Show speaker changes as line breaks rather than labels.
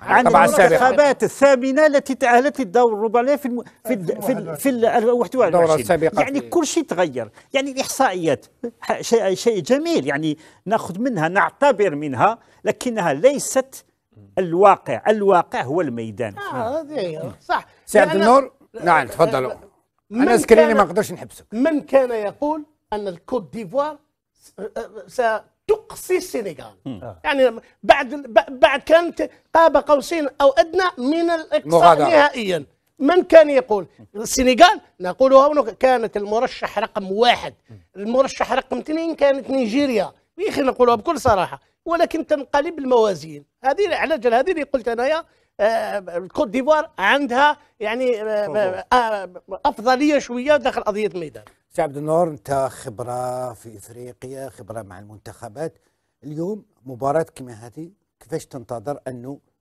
عن الانتخابات الثامنه التي تاهلت للدور الربع في الم... في ال... في, ال... في ال... 21 الدوره السابقه يعني كل شيء تغير يعني الاحصائيات شيء شيء جميل يعني ناخذ منها نعتبر منها لكنها ليست الواقع الواقع هو الميدان اه
هذه صح سي عبد النور نعم تفضلوا انا سكريني ما
نقدرش نحبسك
من كان يقول ان الكوت ديفوار س... آه، آه، أقصي السنغال آه. يعني بعد بعد كانت قاب قوسين أو أدنى من الإقصاء نهائيا من كان يقول السنغال نقولها كانت المرشح رقم واحد المرشح رقم اثنين كانت نيجيريا يا اخي نقولها بكل صراحه ولكن تنقلب الموازين هذه على جال هذه اللي قلت انايا آه، الكوت ديفوار عندها يعني آه، افضليه شويه داخل قضيه الميدان
استاذ عبد النور انت خبره في افريقيا
خبره مع المنتخبات اليوم مباراه كما هذه كيفاش تنتظر انه